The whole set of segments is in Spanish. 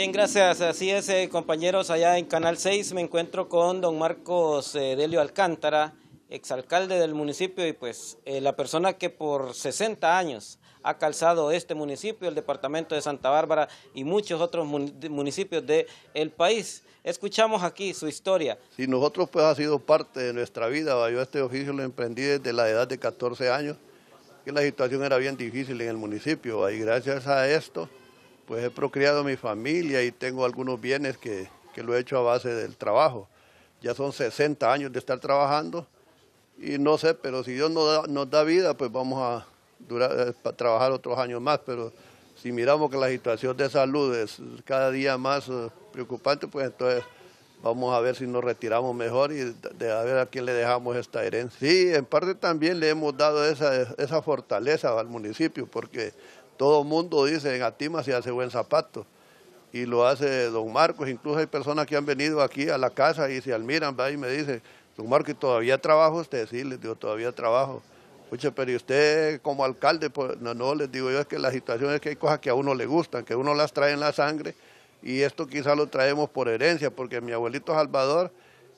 Bien, gracias. Así es, eh, compañeros, allá en Canal 6 me encuentro con don Marcos eh, Delio Alcántara, exalcalde del municipio y pues eh, la persona que por 60 años ha calzado este municipio, el departamento de Santa Bárbara y muchos otros municipios del país. Escuchamos aquí su historia. Si nosotros pues ha sido parte de nuestra vida. Yo este oficio lo emprendí desde la edad de 14 años, que la situación era bien difícil en el municipio y gracias a esto pues he procreado mi familia y tengo algunos bienes que, lo he hecho a base del trabajo. Ya son 60 años de estar trabajando y no sé, pero si Dios nos da, da vida, pues vamos a, eh, trabajar otros años más, pero si miramos que la situación de salud es cada día más eh, preocupante, pues entonces vamos a ver si nos retiramos mejor y de a ver a quién le dejamos esta herencia. Sí, en parte también le hemos dado esa fortaleza al municipio, porque todo mundo dice, en Atima se hace buen zapato. Y lo hace don Marcos. Incluso hay personas que han venido aquí a la casa y se admiran, y me dice, don Marcos, ¿todavía trabajo usted? Sí, les digo, todavía trabajo. Oye, pero usted como alcalde? Pues, no, no, les digo yo, es que la situación es que hay cosas que a uno le gustan, que uno las trae en la sangre y esto quizá lo traemos por herencia, porque mi abuelito Salvador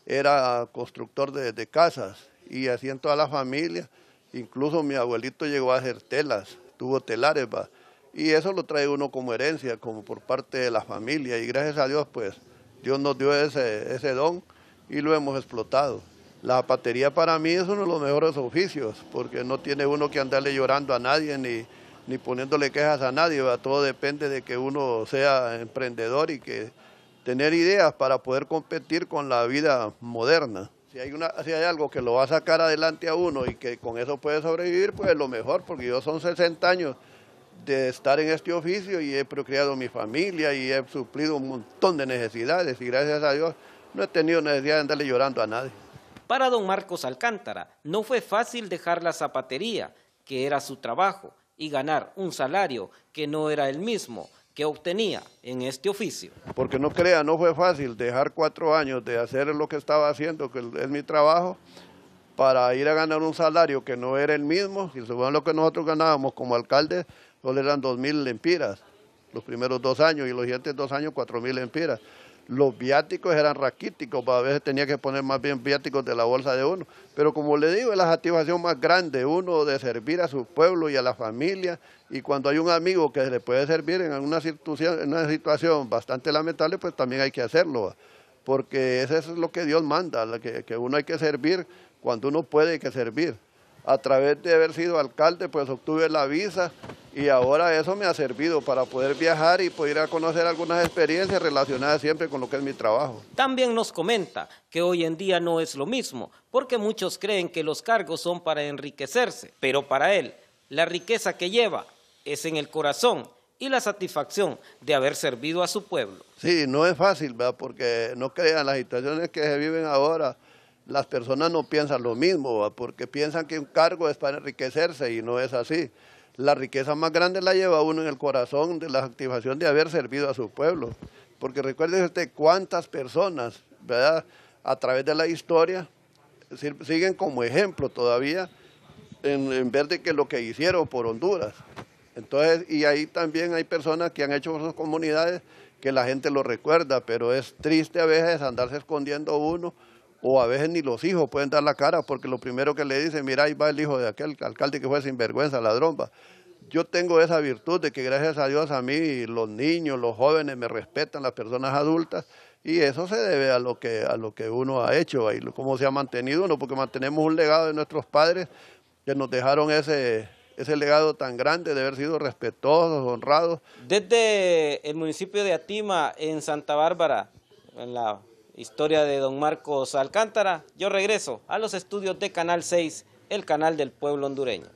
era constructor de, de casas y así en toda la familia, incluso mi abuelito llegó a hacer telas, tuvo telares, ¿va? y eso lo trae uno como herencia, como por parte de la familia y gracias a Dios pues Dios nos dio ese, ese don y lo hemos explotado. La zapatería para mí es uno de los mejores oficios porque no tiene uno que andarle llorando a nadie ni, ni poniéndole quejas a nadie, todo depende de que uno sea emprendedor y que tener ideas para poder competir con la vida moderna. Si hay, una, si hay algo que lo va a sacar adelante a uno y que con eso puede sobrevivir, pues lo mejor, porque yo son 60 años de estar en este oficio y he procreado mi familia y he suplido un montón de necesidades y gracias a Dios no he tenido necesidad de andarle llorando a nadie. Para don Marcos Alcántara no fue fácil dejar la zapatería, que era su trabajo, y ganar un salario que no era el mismo que obtenía en este oficio. Porque no crea, no fue fácil dejar cuatro años de hacer lo que estaba haciendo, que es mi trabajo, para ir a ganar un salario que no era el mismo, y según lo que nosotros ganábamos como alcaldes, solo eran 2.000 lempiras, los primeros dos años, y los siguientes dos años 4.000 lempiras. Los viáticos eran raquíticos, a veces tenía que poner más bien viáticos de la bolsa de uno. Pero como le digo, es la satisfacción más grande uno de servir a su pueblo y a la familia. Y cuando hay un amigo que le puede servir en una situación, en una situación bastante lamentable, pues también hay que hacerlo porque eso es lo que Dios manda, que, uno hay que servir cuando uno puede que servir. A través de haber sido alcalde, pues obtuve la visa y ahora eso me ha servido para poder viajar y poder a conocer algunas experiencias relacionadas siempre con lo que es mi trabajo. También nos comenta que hoy en día no es lo mismo, porque muchos creen que los cargos son para enriquecerse, pero para él la riqueza que lleva es en el corazón y la satisfacción de haber servido a su pueblo. Sí, no es fácil, porque no crean las situaciones que se viven ahora las personas no piensan lo mismo, porque piensan que un cargo es para enriquecerse y no es así la riqueza más grande la lleva uno en el corazón de la activación de haber servido a su pueblo. Porque recuerden usted cuántas personas, ¿verdad? A través de la historia siguen como ejemplo todavía en, en ver de que lo que hicieron por Honduras. Entonces, y ahí también hay personas que han hecho sus comunidades que la gente lo recuerda, pero es triste a veces andarse escondiendo uno o a veces ni los hijos pueden dar la cara porque lo primero que le dicen, mira, ahí va el hijo de aquel alcalde que fue sinvergüenza, ladrón. Va. Yo tengo esa virtud de que gracias a Dios a mí los niños, los jóvenes me respetan, las personas adultas, y eso se debe a lo que, a lo que uno ha hecho, y cómo se ha mantenido uno, porque mantenemos un legado de nuestros padres que nos dejaron ese, ese legado tan grande de haber sido respetuosos, honrados. Desde el municipio de Atima, en Santa Bárbara, en la Historia de don Marcos Alcántara. Yo regreso a los estudios de Canal 6, el canal del pueblo hondureño.